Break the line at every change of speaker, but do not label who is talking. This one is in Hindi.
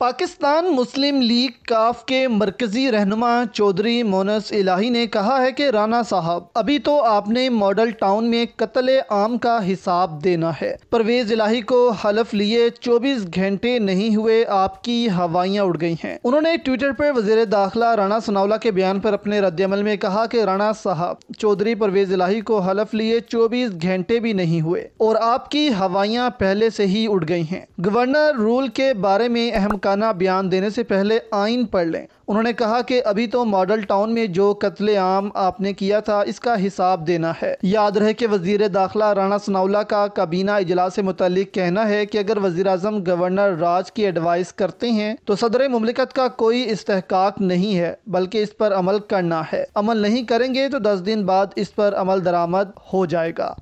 पाकिस्तान मुस्लिम लीग काफ के मरकजी रहनुमा चौधरी मोनस इलाही ने कहा है कि राना साहब अभी तो आपने मॉडल टाउन में कत्ल आम का हिसाब देना है परवेज इलाही को हलफ लिए 24 घंटे नहीं हुए आपकी हवाइयाँ उड़ गई हैं उन्होंने ट्विटर पर वजीर दाखिला राना सनावला के बयान पर अपने रद्दमल में कहा कि राना साहब चौधरी परवेज इलाही को हलफ लिए चौबीस घंटे भी नहीं हुए और आपकी हवाइयाँ पहले से ही उड़ गई हैं गवर्नर रूल के बारे में अहम मालिकाना बयान देने से पहले आइन पढ़ लें उन्होंने कहा कि अभी तो मॉडल टाउन में जो आम आपने किया था इसका हिसाब देना है याद रहे कि वजीर दाखिला राना सनाउला का काबीना इजलास से मुतल कहना है कि अगर वजी अजम गवर्नर राज की एडवाइस करते हैं तो सदर ममलिकत का कोई इसतक नहीं है बल्कि इस पर अमल करना है अमल नहीं करेंगे तो दस दिन बाद इस पर अमल दरामद हो जाएगा